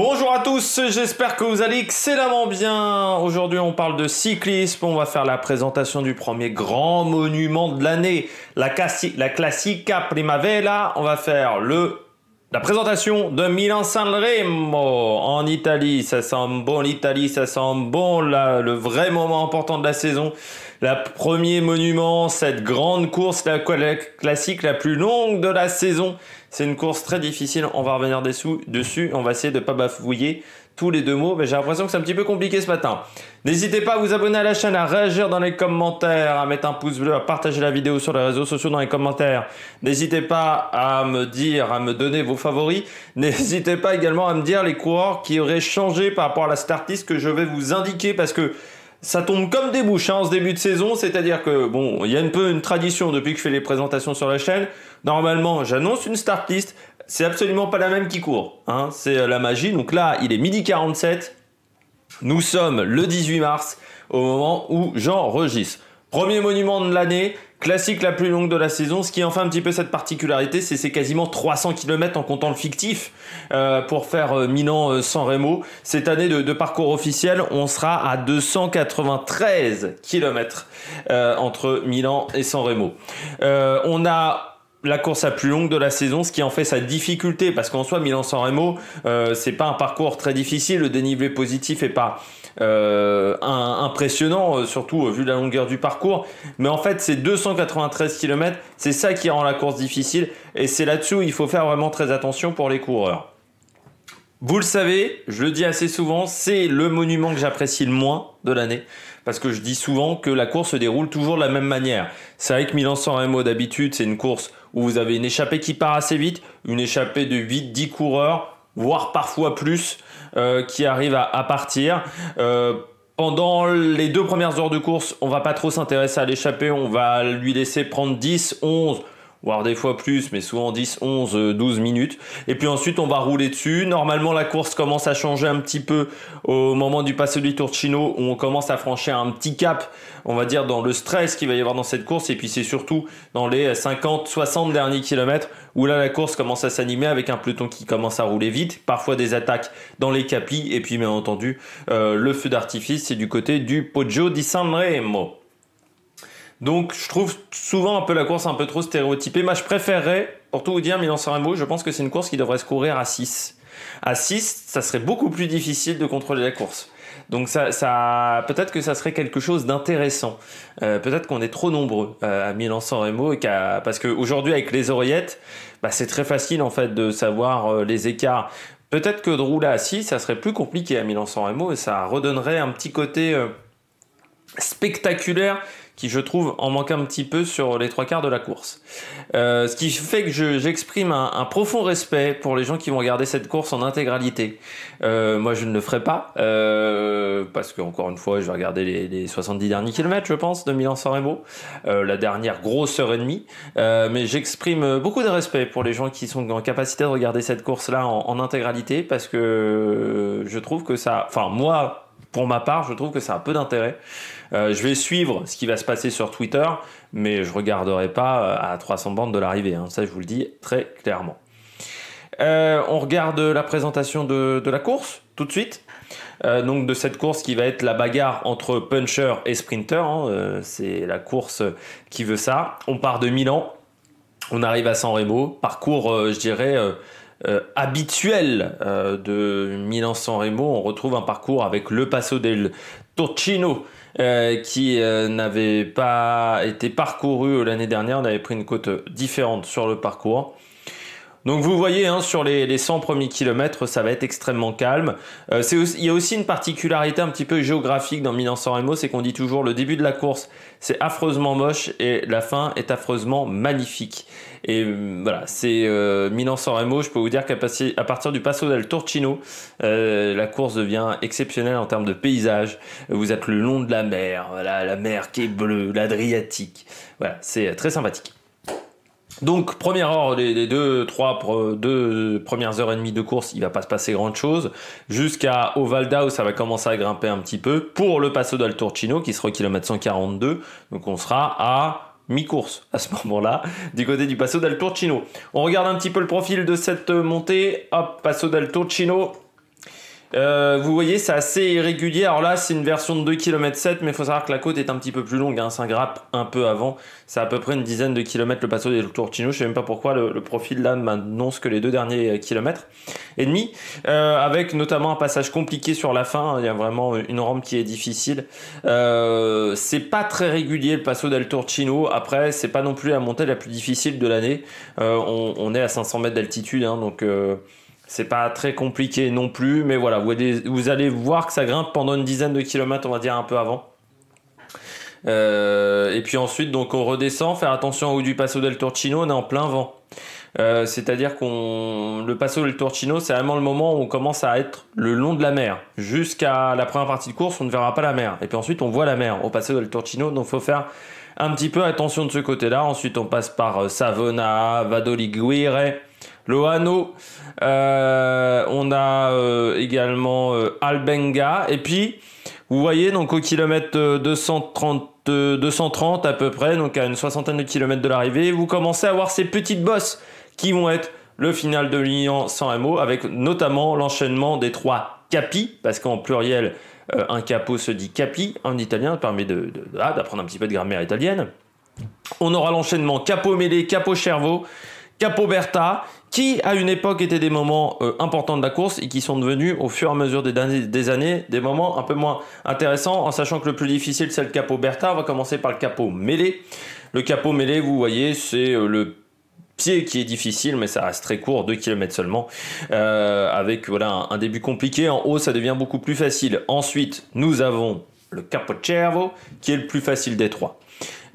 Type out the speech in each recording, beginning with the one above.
Bonjour à tous, j'espère que vous allez excellemment bien. Aujourd'hui on parle de cyclisme, on va faire la présentation du premier grand monument de l'année, la, la Classica Primavera. On va faire le la présentation de Milan Sanremo en Italie. Ça sent bon l'Italie, ça sent bon là le vrai moment important de la saison. La premier monument, cette grande course, la, classique la plus longue de la saison. C'est une course très difficile, on va revenir dessous, dessus, on va essayer de pas bafouiller tous les deux mots, mais j'ai l'impression que c'est un petit peu compliqué ce matin. N'hésitez pas à vous abonner à la chaîne, à réagir dans les commentaires, à mettre un pouce bleu, à partager la vidéo sur les réseaux sociaux dans les commentaires. N'hésitez pas à me dire, à me donner vos favoris. N'hésitez pas également à me dire les coureurs qui auraient changé par rapport à la startiste que je vais vous indiquer parce que ça tombe comme des bouches en hein, ce début de saison, c'est-à-dire que bon, il y a un peu une tradition depuis que je fais les présentations sur la chaîne. Normalement, j'annonce une start list, c'est absolument pas la même qui court. Hein. C'est euh, la magie. Donc là, il est midi 47. Nous sommes le 18 mars, au moment où j'enregistre. Premier monument de l'année, classique la plus longue de la saison. Ce qui en fait un petit peu cette particularité, c'est c'est quasiment 300 km en comptant le fictif euh, pour faire euh, Milan-San Remo. Cette année de, parcours officiel, on sera à 293 km entre Milan et San Remo. on a la course la plus longue de la saison, ce qui en fait sa difficulté, parce qu'en soi, Milan-San Remo, euh, c'est pas un parcours très difficile, le dénivelé positif est pas euh, impressionnant, euh, surtout euh, vu la longueur du parcours, mais en fait, c'est 293 km, c'est ça qui rend la course difficile, et c'est là-dessus il faut faire vraiment très attention pour les coureurs. Vous le savez, je le dis assez souvent, c'est le monument que j'apprécie le moins de l'année parce que je dis souvent que la course se déroule toujours de la même manière. C'est vrai que Milan-San Remo d'habitude, c'est une course où vous avez une échappée qui part assez vite, une échappée de 8-10 coureurs, voire parfois plus, euh, qui arrive à, partir. Euh, pendant les deux premières heures de course, on va pas trop s'intéresser à l'échappée, on va lui laisser prendre 10, 11, voire des fois plus, mais souvent 10, 11, 12 minutes. Et puis ensuite, on va rouler dessus. Normalement, la course commence à changer un petit peu au moment du Tour du Chino, où on commence à franchir un petit cap, on va dire, dans le stress qu'il va y avoir dans cette course. Et puis c'est surtout dans les 50, 60 derniers kilomètres, où là, la course commence à s'animer avec un peloton qui commence à rouler vite, parfois des attaques dans les capis, et puis bien entendu, euh, le feu d'artifice, c'est du côté du Poggio di Sanremo. Donc je trouve souvent un peu la course un peu trop stéréotypée. Moi je préférerais, pour tout vous dire, Milan Sanremo, je pense que c'est une course qui devrait se courir à 6. À 6, ça serait beaucoup plus difficile de contrôler la course. Donc ça, peut-être que ça serait quelque chose d'intéressant. Euh, peut-être qu'on est trop nombreux euh, à Milan-San et parce qu'aujourd'hui avec les oreillettes, bah, c'est très facile en fait de savoir euh, les écarts. Peut-être que de rouler à 6, ça serait plus compliqué à Milan-San et ça redonnerait un petit côté spectaculaire qui je trouve en manque un petit peu sur les trois quarts de la course. Euh, ce qui fait que j'exprime un, un, profond respect pour les gens qui vont regarder cette course en intégralité. Euh, moi je ne le ferai pas, euh, parce que encore une fois je vais regarder les, les 70 derniers kilomètres je pense de Milan-San Remo, euh, la dernière grosse heure et demie, euh, mais j'exprime beaucoup de respect pour les gens qui sont en capacité de regarder cette course-là en, en intégralité, parce que je trouve que ça... Enfin moi, pour ma part, je trouve que ça a peu d'intérêt. Euh, je vais suivre ce qui va se passer sur Twitter, mais je ne regarderai pas euh, à 300 bandes de l'arrivée. Hein. Ça, je vous le dis très clairement. Euh, on regarde la présentation de, la course tout de suite. donc de cette course qui va être la bagarre entre puncher et sprinter. Hein. C'est la course qui veut ça. On part de Milan, on arrive à San Remo. Parcours, je dirais. habituel de Milan-San Remo. On retrouve un parcours avec le Passo del Torcino euh, qui euh, n'avait pas été parcouru euh, l'année dernière. On avait pris une côte différente sur le parcours. Donc vous voyez, hein, sur les, 100 premiers kilomètres, ça va être extrêmement calme. Euh, il y a aussi une particularité un petit peu géographique dans Milan-San c'est qu'on dit toujours le début de la course, c'est affreusement moche et la fin est affreusement magnifique. Et euh, voilà, c'est euh, Milan-San Remo, je peux vous dire qu'à partir du Passo del Torcino, la course devient exceptionnelle en termes de paysage. Vous êtes le long de la mer, voilà, la mer qui est bleue, l'Adriatique. Voilà, c'est très sympathique. Donc, première heure, les, deux, trois, deux premières heures et demie de course, il va pas se passer grand chose. Jusqu'à Ovalda où ça va commencer à grimper un petit peu pour le Passo del Turcino qui sera au kilomètre 142. Donc, on sera à mi-course à ce moment-là, du côté du Passo del Turcino. On regarde un petit peu le profil de cette montée. Hop, Passo del Turcino, euh, vous voyez, c'est assez irrégulier. Alors là, c'est une version de 2 km 7, mais il faut savoir que la côte est un petit peu plus longue. Hein. Ça grappe un peu avant. C'est à peu près une dizaine de kilomètres le passeau d'El Tortino. Je sais même pas pourquoi le, profil là m'annonce que les deux derniers euh, kilomètres et demi, euh, avec notamment un passage compliqué sur la fin. Hein. Il y a vraiment une rampe qui est difficile. Euh, c'est pas très régulier le Passo del Tortino. Après, c'est pas non plus la montée la plus difficile de l'année. Euh, on, on, est à 500 mètres d'altitude, hein, donc euh, c'est pas très compliqué non plus, mais voilà, vous, allez, voir que ça grimpe pendant une dizaine de kilomètres, on va dire un peu avant. Euh, et puis ensuite, donc on redescend, faire attention au haut du Passo del Torcino, on est en plein vent. Euh, c'est-à-dire qu'on le Passo del Torcino, c'est vraiment le moment où on commence à être le long de la mer. Jusqu'à la première partie de course, on ne verra pas la mer. Et puis ensuite, on voit la mer au Passo del Torcino, donc il faut faire un petit peu attention de ce côté-là. Ensuite, on passe par euh, Savona, Vadoliguire. Loano, euh, on a euh, également euh, Albenga. Et puis, vous voyez, donc au kilomètre 230, à peu près, donc à une soixantaine de kilomètres de l'arrivée, vous commencez à voir ces petites bosses qui vont être le final de l'Union 100 MO, avec notamment l'enchaînement des trois Capi, parce qu'en pluriel, un Capo se dit capi en italien, permet ah, d'apprendre de, un petit peu de grammaire italienne. On aura l'enchaînement capo mêlé, capo cervo, capo berta, qui à une époque étaient des moments euh, importants de la course et qui sont devenus au fur et à mesure des, années des moments un peu moins intéressants en sachant que le plus difficile c'est le capot Bertha. On va commencer par le capot mêlé. Le capot mêlé, vous voyez, c'est euh, le pied qui est difficile, mais ça reste très court, 2 km seulement, euh, avec voilà un, début compliqué. En haut, ça devient beaucoup plus facile. Ensuite, nous avons le capot Cervo, qui est le plus facile des trois.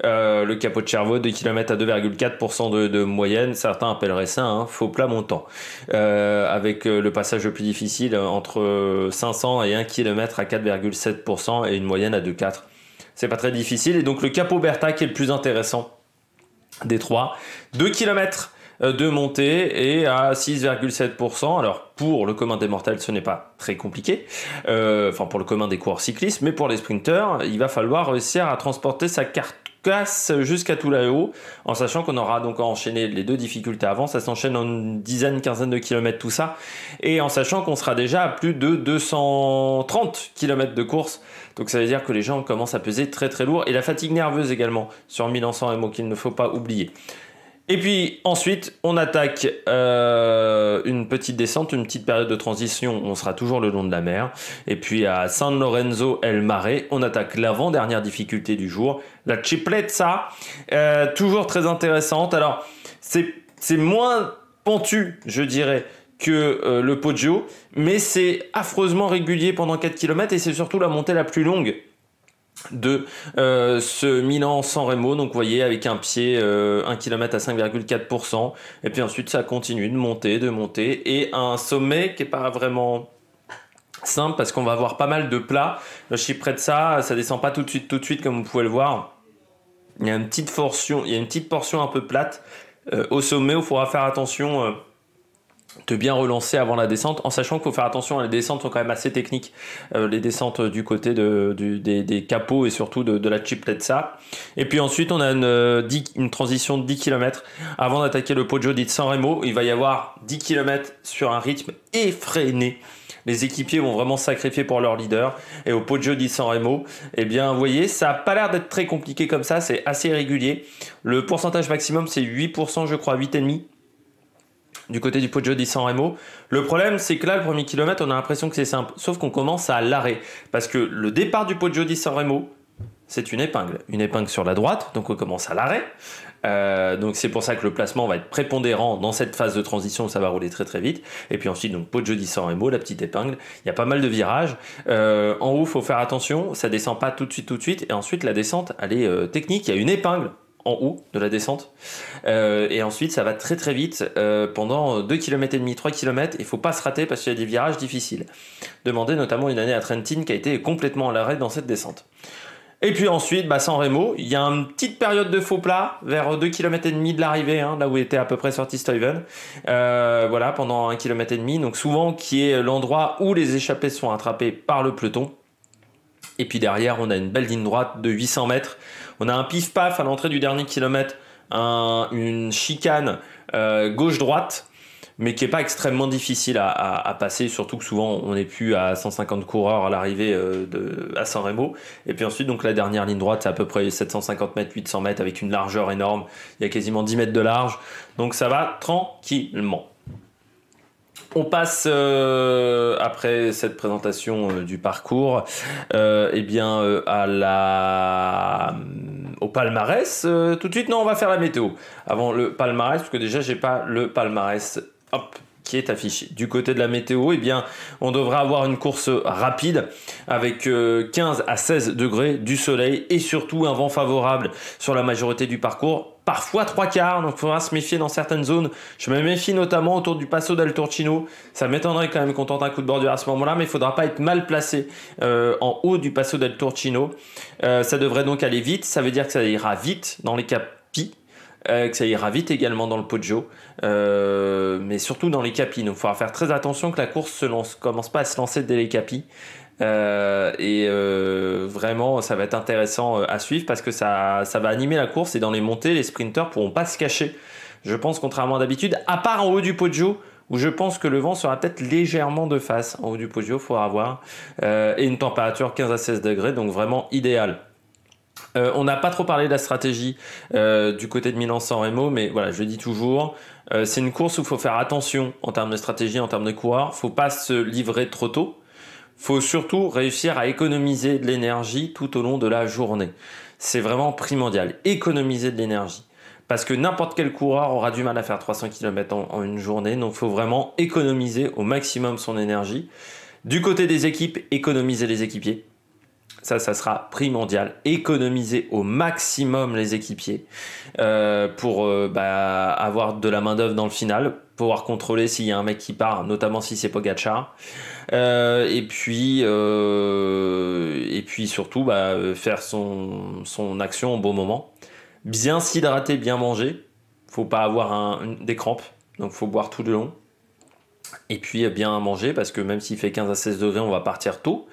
Euh, le capot de cerveau 2 km à 2,4% de, moyenne. Certains appelleraient ça un faux plat montant. Euh, avec euh, le passage le plus difficile entre 500 et 1 km à 4,7% et une moyenne à 2,4%. C'est pas très difficile. Et donc le capot Berta qui est le plus intéressant des trois. 2 km euh, de monter et à 6,7%. Alors pour le commun des mortels, ce n'est pas très compliqué, euh, enfin pour le commun des coureurs cyclistes, mais pour les sprinteurs, il va falloir réussir à transporter sa carcasse jusqu'à tout là-haut, en sachant qu'on aura donc à enchaîner les deux difficultés avant, ça s'enchaîne en une dizaine, quinzaine de kilomètres tout ça, et en sachant qu'on sera déjà à plus de 230 kilomètres de course, donc ça veut dire que les gens commencent à peser très très lourd, et la fatigue nerveuse également sur 1100 MO qu'il ne faut pas oublier. Et puis ensuite, on attaque euh, une petite descente, une petite période de transition. On sera toujours le long de la mer. Et puis à San Lorenzo El Mare, on attaque l'avant-dernière difficulté du jour, la Ciplezza, Euh, toujours très intéressante. Alors, c'est moins pentu, je dirais, que euh, le Poggio, mais c'est affreusement régulier pendant 4 km et c'est surtout la montée la plus longue de euh, ce milan sans Remo, donc vous voyez avec un pied 1 euh, km à 5,4%, et puis ensuite ça continue de monter, de monter, et un sommet qui n'est pas vraiment simple parce qu'on va avoir pas mal de plats, je suis près de ça, ça descend pas tout de suite, tout de suite comme vous pouvez le voir, il y a une petite portion, il y a une petite portion un peu plate euh, au sommet où il faudra faire attention de bien relancer avant la descente, en sachant qu'il faut faire attention, les descentes sont quand même assez techniques, euh, les descentes euh, du côté de, des, capots et surtout de, de la ça Et puis ensuite, on a une, euh, transition de 10 km. Avant d'attaquer le Poggio dit San Remo, il va y avoir 10 km sur un rythme effréné. Les équipiers vont vraiment sacrifier pour leur leader. Et au Poggio di Remo eh bien, vous voyez, ça n'a pas l'air d'être très compliqué comme ça. C'est assez régulier. Le pourcentage maximum, c'est 8%, je crois, 8,5% du côté du Poggio di Sanremo. Le problème, c'est que là, le premier kilomètre, on a l'impression que c'est simple, sauf qu'on commence à l'arrêt. Parce que le départ du Poggio di Sanremo, c'est une épingle. Une épingle sur la droite, donc on commence à l'arrêt. Euh, donc c'est pour ça que le placement va être prépondérant dans cette phase de transition où ça va rouler très très vite. Et puis ensuite, donc Poggio di Sanremo, la petite épingle, il y a pas mal de virages. Euh, en haut, faut faire attention, ça descend pas tout de suite tout de suite. Et ensuite, la descente, elle est euh, technique, il y a une épingle en haut de la descente. Euh, et ensuite, ça va très très vite euh, pendant 2 km et demi, 3 km. Il faut pas se rater parce qu'il y a des virages difficiles. Demandez notamment une année à Trentin qui a été complètement à l'arrêt dans cette descente. Et puis ensuite, bah, sans Remo, il y a une petite période de faux plat vers 2 km et demi de l'arrivée, hein, là où était à peu près sorti Stuyven. Euh, voilà, pendant 1 km et demi, donc souvent qui est l'endroit où les échappés sont attrapés par le peloton. Et puis derrière, on a une belle ligne droite de 800 mètres on a un pif-paf à l'entrée du dernier kilomètre, une chicane euh, gauche-droite, mais qui n'est pas extrêmement difficile à, passer, surtout que souvent on n'est plus à 150 coureurs à l'arrivée euh, de à San Remo. Et puis ensuite, donc la dernière ligne droite, c'est à peu près 750 mètres, 800 mètres, avec une largeur énorme. Il y a quasiment 10 mètres de large. Donc ça va tranquillement. On passe euh, après cette présentation euh, du parcours, euh, eh bien à la au palmarès. tout de suite, non, on va faire la météo avant le palmarès parce que déjà j'ai pas le palmarès. Hop, qui est affiché. Du côté de la météo, eh bien, on devrait avoir une course rapide avec 15 euh, à 16 degrés du soleil et surtout un vent favorable sur la majorité du parcours. Parfois trois quarts, donc il faudra se méfier dans certaines zones. Je me méfie notamment autour du Passo del Torcino. Ça m'étonnerait quand même qu'on tente un coup de bordure à ce moment-là, mais il faudra pas être mal placé euh, en haut du Passo del Torcino. Euh, ça devrait donc aller vite. Ça veut dire que ça ira vite dans les capis euh, que ça ira vite également dans le Poggio, euh, mais surtout dans les capis. Donc il faudra faire très attention que la course ne commence pas à se lancer dès les capis. Euh, et vraiment, ça va être intéressant à suivre parce que ça, va animer la course et dans les montées, les sprinters pourront pas se cacher. Je pense, contrairement à d'habitude, à part en haut du Poggio, où je pense que le vent sera peut-être légèrement de face. En haut du Poggio, il faudra voir. et une température 15 à 16 degrés, donc vraiment idéale. Euh, on n'a pas trop parlé de la stratégie euh, du côté de Milan-San Remo, mais voilà, je le dis toujours, euh, c'est une course où il faut faire attention en termes de stratégie, en termes de coureurs. faut pas se livrer trop tôt. faut surtout réussir à économiser de l'énergie tout au long de la journée. C'est vraiment primordial, économiser de l'énergie. Parce que n'importe quel coureur aura du mal à faire 300 km en, en une journée, donc il faut vraiment économiser au maximum son énergie. Du côté des équipes, économiser les équipiers ça, ça sera primordial. Économiser au maximum les équipiers euh, pour euh, bah, avoir de la main-d'œuvre dans le final, pouvoir contrôler s'il y a un mec qui part, notamment si c'est Pogacar. Euh, et puis, euh, et puis surtout, bah, faire son, action au bon moment. Bien s'hydrater, bien manger. Faut pas avoir des crampes, donc faut boire tout le long. Et puis bien manger parce que même s'il fait 15 à 16 degrés, on va partir tôt.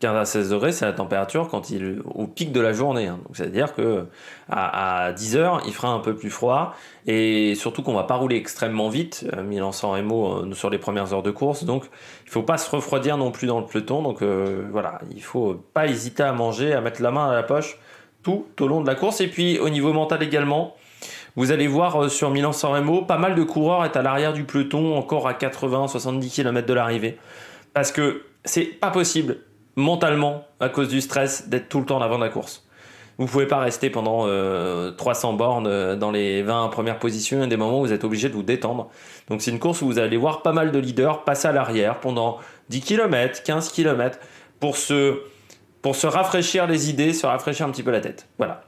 15 à 16 degrés, c'est la température quand il, au pic de la journée. Hein. c'est-à-dire que à, 10 heures, il fera un peu plus froid et surtout qu'on va pas rouler extrêmement vite. Euh, Milan-San Remo euh, sur les premières heures de course, donc il faut pas se refroidir non plus dans le peloton. Donc euh, voilà, il faut pas hésiter à manger, à mettre la main à la poche tout au long de la course. Et puis au niveau mental également, vous allez voir sur Milan-San Remo, pas mal de coureurs est à l'arrière du peloton encore à 80-70 km de l'arrivée parce que c'est pas possible mentalement à cause du stress d'être tout le temps en avant de la course. Vous ne pouvez pas rester pendant 300 euh, bornes euh, dans les 20 premières positions. Il y a des moments où vous êtes obligé de vous détendre. Donc c'est une course où vous allez voir pas mal de leaders passer à l'arrière pendant 10 km, 15 km pour se, pour se rafraîchir les idées, se rafraîchir un petit peu la tête. Voilà.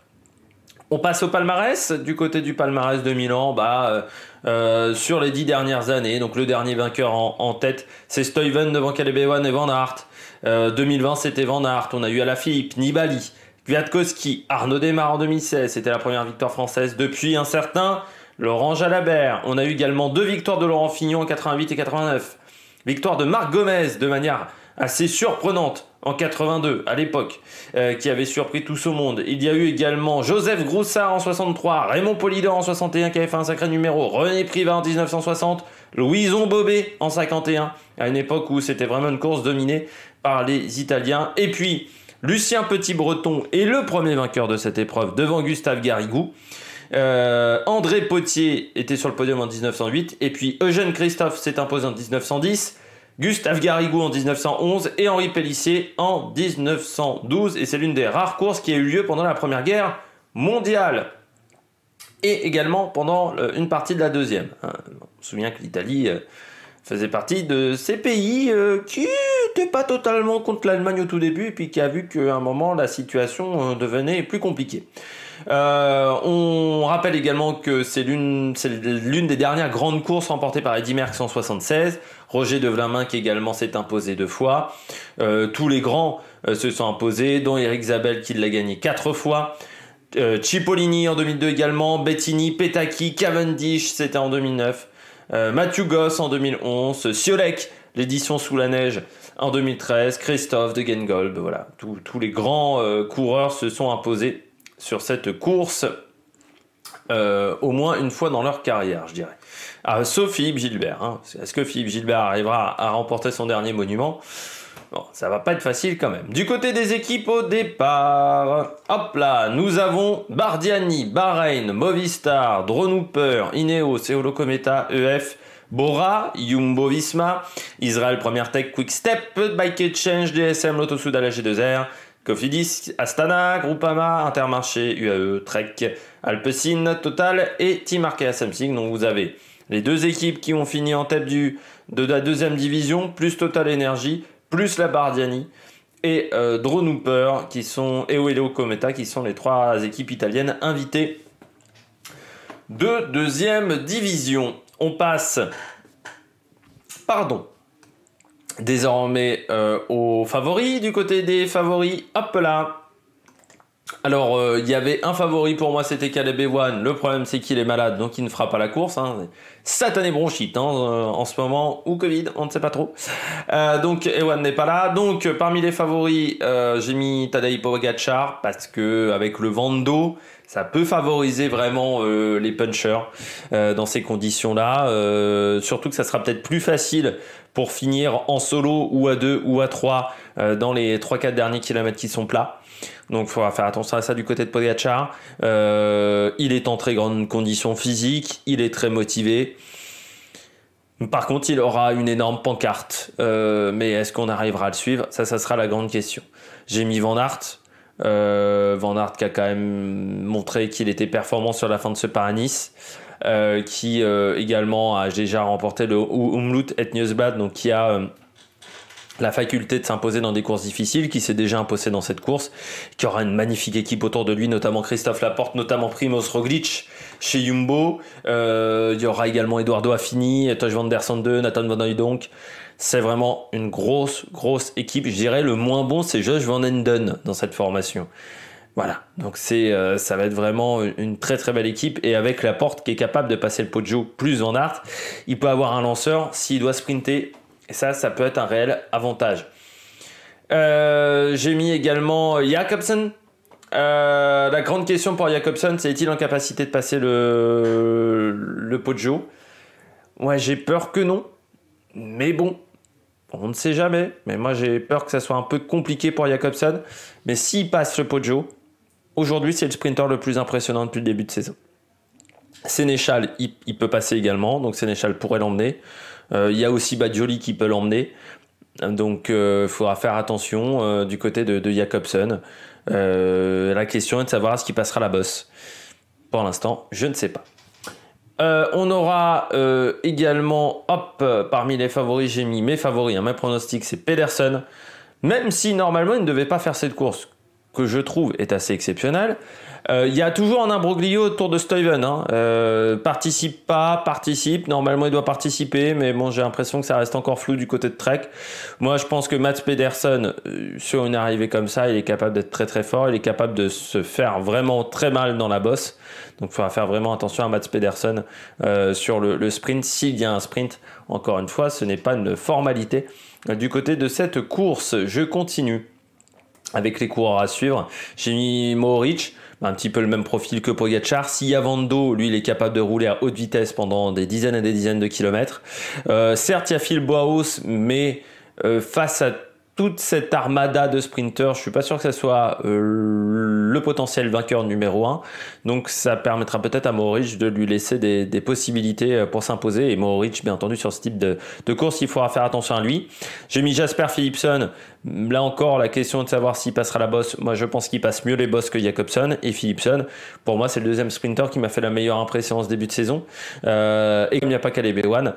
On passe au palmarès. Du côté du palmarès de Milan, bah, euh, sur les 10 dernières années, donc le dernier vainqueur en, tête, c'est Stuyven devant Caleb et Van Hart. 2020, euh, c'était Van Hart, on a eu Alaphilippe, Nibali, Kwiatkowski, Arnaud Démarre en 2016, c'était la première victoire française depuis un certain Laurent Jalabert. On a eu également deux victoires de Laurent Fignon en 88 et 89. Victoire de Marc Gomez de manière assez surprenante en 82 à l'époque, euh, qui avait surpris tout ce monde. Il y a eu également Joseph Groussard en 63, Raymond Polidor en 61 qui avait fait un sacré numéro, René Privat en 1960, Louison Bobet en 51, à une époque où c'était vraiment une course dominée par les Italiens. Et puis, Lucien Petit-Breton est le premier vainqueur de cette épreuve devant Gustave Garrigou. Euh, André Potier était sur le podium en 1908. Et puis Eugène Christophe s'est imposé en 1910. Gustave Garrigou en 1911 et Henri Pellissier en 1912. Et c'est l'une des rares courses qui a eu lieu pendant la Première Guerre mondiale. Et également pendant euh, une partie de la Deuxième. Hein. On se souvient que l'Italie euh, faisait partie de ces pays euh, qui n'étaient pas totalement contre l'Allemagne au tout début et puis qui a vu qu'à un moment la situation euh, devenait plus compliquée. Euh, on rappelle également que c'est l'une, des dernières grandes courses remportées par Eddy Merckx en 76. Roger de qui également s'est imposé deux fois. tous les grands se sont imposés, dont Eric Zabel qui l'a gagné quatre fois. Cipollini en 2002 également, Bettini, Petaki, Cavendish, c'était en 2009. Euh, Mathieu Goss en 2011, Siolek, l'édition Sous la neige en 2013, Christophe de Gengold, voilà, tous les grands euh, coureurs se sont imposés sur cette course euh, au moins une fois dans leur carrière, je dirais. Ah, sauf Philippe Gilbert. Hein. Est-ce que Philippe Gilbert arrivera à remporter son dernier monument Bon, ça va pas être facile quand même. Du côté des équipes au départ, hop là, nous avons Bardiani, Bahreïn, Movistar, Drone Hooper, Ineos, EF, e Bora, Jumbo Visma, Israel Première Tech, Quick Step, Bike Exchange, DSM, Lotto Soudal, g 2 r Cofidis, Astana, Groupama, Intermarché, UAE, Trek, Alpecin, Total et Team Arkea Samsung. Donc vous avez les deux équipes qui ont fini en tête du, de la deuxième division, plus Total Energy, plus la Bardiani et euh, qui sont et Cometa qui sont les trois équipes italiennes invitées de deuxième division. On passe, pardon, désormais euh, aux favoris du côté des favoris. Hop là, alors, euh, il y avait un favori pour moi, c'était Caleb Ewan. Le problème, c'est qu'il est malade, donc il ne fera pas la course. Hein. Satané bronchite hein, euh, en ce moment, ou Covid, on ne sait pas trop. Euh, donc, Ewan n'est pas là. Donc, parmi les favoris, j'ai mis Tadej Pogacar, parce que avec le vent de dos, ça peut favoriser vraiment les punchers dans ces conditions-là. surtout que ça sera peut-être plus facile pour finir en solo ou à deux ou à trois euh, dans les 3-4 derniers kilomètres qui sont plats. Donc il faudra faire attention à ça du côté de Pogacar. Euh, il est en très grande condition physique, il est très motivé. Par contre, il aura une énorme pancarte. Euh, mais est-ce qu'on arrivera à le suivre Ça, ça sera la grande question. J'ai mis Van Aert. Van Aert qui a quand même montré qu'il était performant sur la fin de ce Paris-Nice. Euh, qui euh, également a déjà remporté le et Etniusbad, donc qui a euh, la faculté de s'imposer dans des courses difficiles, qui s'est déjà imposé dans cette course, qui aura une magnifique équipe autour de lui, notamment Christophe Laporte, notamment Primoz Roglic chez Jumbo. il y aura également Eduardo Affini, Tosh Van Der Sande, Nathan Van donc C'est vraiment une grosse, grosse équipe. Je dirais le moins bon, c'est Josh Van Enden dans cette formation. Voilà, donc euh, ça va être vraiment une très très belle équipe et avec la porte qui est capable de passer le Poggio plus en art il peut avoir un lanceur s'il doit sprinter et ça, ça peut être un réel avantage. Euh, j'ai mis également Jacobson. Euh, la grande question pour Jacobson, c'est est-il en capacité de passer le, le Poggio Ouais, j'ai peur que non, mais bon, on ne sait jamais, mais moi j'ai peur que ça soit un peu compliqué pour Jacobson. Mais s'il passe le Poggio, Aujourd'hui, c'est le sprinter le plus impressionnant depuis le début de saison. Sénéchal, il, peut passer également, donc Sénéchal pourrait l'emmener. Euh, il y a aussi Badioli qui peut l'emmener. Donc il euh, faudra faire attention euh, du côté de, de Jacobson. la question est de savoir à ce qui passera la bosse. Pour l'instant, je ne sais pas. on aura également, hop, parmi les favoris, j'ai mis mes favoris. Hein, mes pronostics, c'est Pedersen. Même si normalement, il ne devait pas faire cette course que je trouve est assez exceptionnel. Euh, il y a toujours un imbroglio autour de Steven. Hein. Euh, participe pas, participe. Normalement, il doit participer, mais bon, j'ai l'impression que ça reste encore flou du côté de Trek. Moi, je pense que Matt Pedersen, euh, sur une arrivée comme ça, il est capable d'être très très fort. Il est capable de se faire vraiment très mal dans la bosse. Donc, il faudra faire vraiment attention à Matt Pedersen sur le sprint. S'il y a un sprint, encore une fois, ce n'est pas une formalité du côté de cette course. Je continue avec les coureurs à suivre. J'ai mis Mohoric, un petit peu le même profil que Pogacar. Si Vando, lui, il est capable de rouler à haute vitesse pendant des dizaines et des dizaines de kilomètres. Euh, certes, il y a Phil Boaos, mais euh, face à toute cette armada de sprinters, je suis pas sûr que ce soit euh, le potentiel vainqueur numéro 1. Donc ça permettra peut-être à Mohoric de lui laisser des, possibilités pour s'imposer. Et Mohoric, bien entendu, sur ce type de, course, il faudra faire attention à lui. J'ai mis Jasper Philipson Là encore, la question de savoir s'il passera la bosse, moi je pense qu'il passe mieux les bosses que Jacobson et Philipson. Pour moi, c'est le deuxième sprinter qui m'a fait la meilleure impression en ce début de saison. Euh, et comme il n'y a pas les euh, One,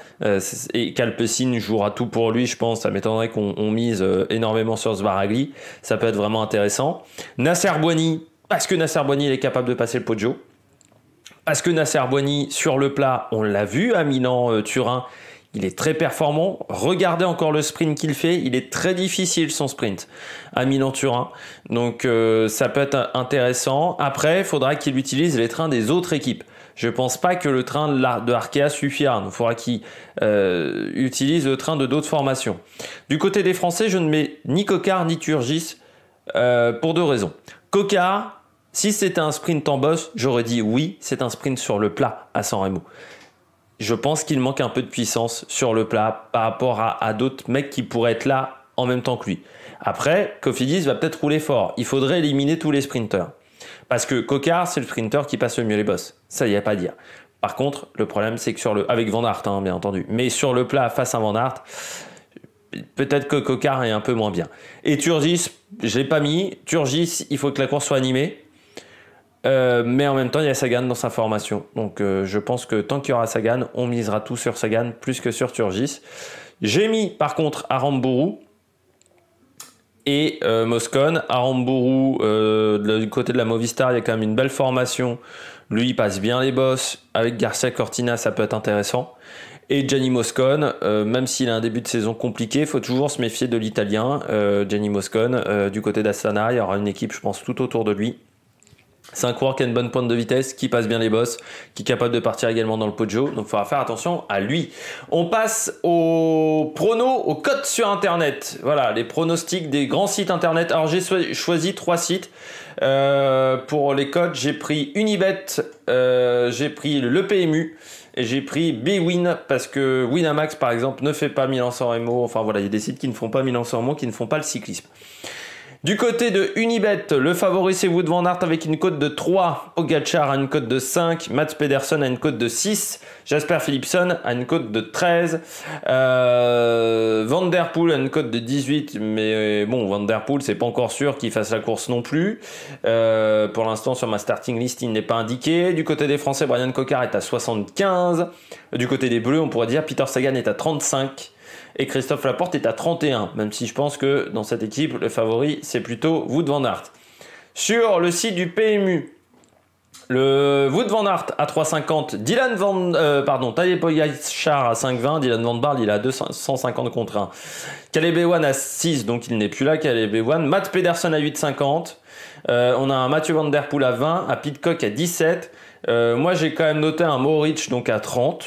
et Calpessine jouera tout pour lui, je pense. Ça m'étonnerait qu'on mise euh, énormément sur baragli. Ça peut être vraiment intéressant. Nasser Boigny, parce que Nasser est capable de passer le Poggio. Parce que Nasser sur le plat, on l'a vu à Milan-Turin. Il est très performant. Regardez encore le sprint qu'il fait. Il est très difficile son sprint à Milan-Turin. Donc euh, ça peut être intéressant. Après, il faudra qu'il utilise les trains des autres équipes. Je ne pense pas que le train de Arkea suffira. Il faudra qu'il euh, utilise le train de d'autres formations. Du côté des Français, je ne mets ni Cocard ni Turgis euh, pour deux raisons. Cocard, si c'était un sprint en boss, j'aurais dit oui, c'est un sprint sur le plat à San Remo je pense qu'il manque un peu de puissance sur le plat par rapport à, d'autres mecs qui pourraient être là en même temps que lui. Après, Cofidis va peut-être rouler fort. Il faudrait éliminer tous les sprinteurs. Parce que Cocard, c'est le sprinter qui passe le mieux les boss, Ça, il n'y a pas à dire. Par contre, le problème, c'est que sur le. Avec Van Aert, hein, bien entendu. Mais sur le plat face à Van Aert, peut-être que Cocard est un peu moins bien. Et Turgis, je l'ai pas mis. Turgis, il faut que la course soit animée. Euh, mais en même temps, il y a Sagan dans sa formation. Donc euh, je pense que tant qu'il y aura Sagan, on misera tout sur Sagan plus que sur Turgis. J'ai mis par contre Aramburu et euh, Moscone. Aramburu, du côté de la Movistar, il y a quand même une belle formation. Lui, il passe bien les bosses. Avec Garcia Cortina, ça peut être intéressant. Et Gianni Moscone, même s'il a un début de saison compliqué, il faut toujours se méfier de l'Italien. Jenny Moscone, du côté d'Astana, il y aura une équipe, je pense, tout autour de lui. C'est un coureur qui a une bonne pointe de vitesse, qui passe bien les bosses, qui est capable de partir également dans le pojo. Donc, il faudra faire attention à lui. On passe aux pronos, aux codes sur Internet. Voilà, les pronostics des grands sites Internet. Alors, j'ai choisi trois sites. Euh, pour les codes j'ai pris Unibet, euh, j'ai pris le PMU et j'ai pris Bwin parce que Winamax, par exemple, ne fait pas Milan-San Remo. Enfin, voilà, il y a des sites qui ne font pas Milan-San qui ne font pas le cyclisme. Du côté de Unibet, le favori c'est Wood Van Aert avec une cote de 3. Ogachar a une cote de 5. Matt Pedersen a une cote de 6. Jasper Philipson a une cote de 13. Euh, Van Der Poel a une cote de 18. Mais euh, bon, Van Der Poel, c'est pas encore sûr qu'il fasse la course non plus. Euh, pour l'instant, sur ma starting list, il n'est pas indiqué. Du côté des Français, Brian Cocard est à 75. Du côté des Bleus, on pourrait dire Peter Sagan est à 35 et Christophe Laporte est à 31, même si je pense que dans cette équipe, le favori, c'est plutôt Wood Van Aert. Sur le site du PMU, le Wood Van Aert à 3,50, Dylan Van, euh, pardon, Tadej Pogacar à 5,20, Dylan Van Barl il a 250 contre 1. Caleb Ewan à 6, donc il n'est plus là, Caleb Ewan. Matt Pedersen à 8,50. Euh, on a un Mathieu Van Der Poel à 20, à Pitcock à 17. moi j'ai quand même noté un Moritz donc à 30.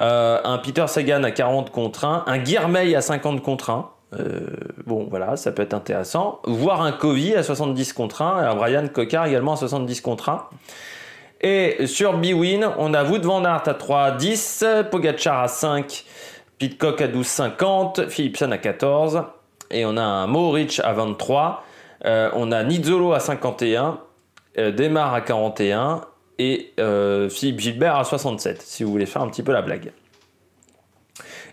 Euh, un Peter Sagan à 40 contre 1, un Guirmeil à 50 contre 1. Euh, bon, voilà, ça peut être intéressant. Voir un Covey à 70 contre 1 et un Brian Cocard également à 70 contre 1. Et sur b on a Wood Van Aert à 3,10, Pogachar à 5, Pitcock à 12,50, Philipson à 14, et on a un Mohoric à 23, euh, on a Nizzolo à 51, Demar à 41 et euh, Philippe Gilbert à 67, si vous voulez faire un petit peu la blague.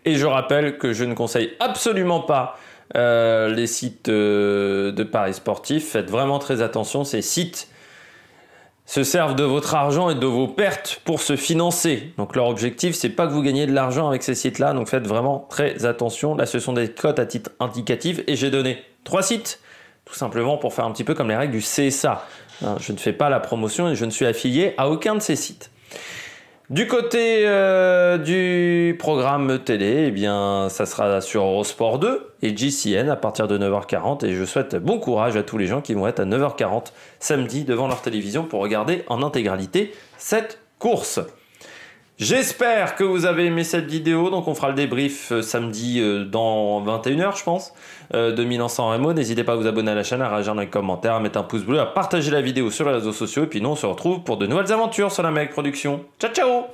Et je rappelle que je ne conseille absolument pas euh, les sites euh, de paris sportifs. Faites vraiment très attention, ces sites se servent de votre argent et de vos pertes pour se financer. Donc leur objectif, c'est pas que vous gagnez de l'argent avec ces sites-là, donc faites vraiment très attention. Là, ce sont des cotes à titre indicatif et j'ai donné trois sites tout simplement pour faire un petit peu comme les règles du CSA. Hein, je ne fais pas la promotion et je ne suis affilié à aucun de ces sites. Du côté euh, du programme télé, eh bien, ça sera sur Eurosport 2 et GCN à partir de 9h40. Et je souhaite bon courage à tous les gens qui vont être à 9h40 samedi devant leur télévision pour regarder en intégralité cette course. J'espère que vous avez aimé cette vidéo. Donc, on fera le débrief euh, samedi euh, dans 21h, je pense, euh, de Milan San N'hésitez pas à vous abonner à la chaîne, à réagir dans les commentaires, à mettre un pouce bleu, à partager la vidéo sur les réseaux sociaux. Et puis, nous, on se retrouve pour de nouvelles aventures sur la Mec Production. Ciao, ciao!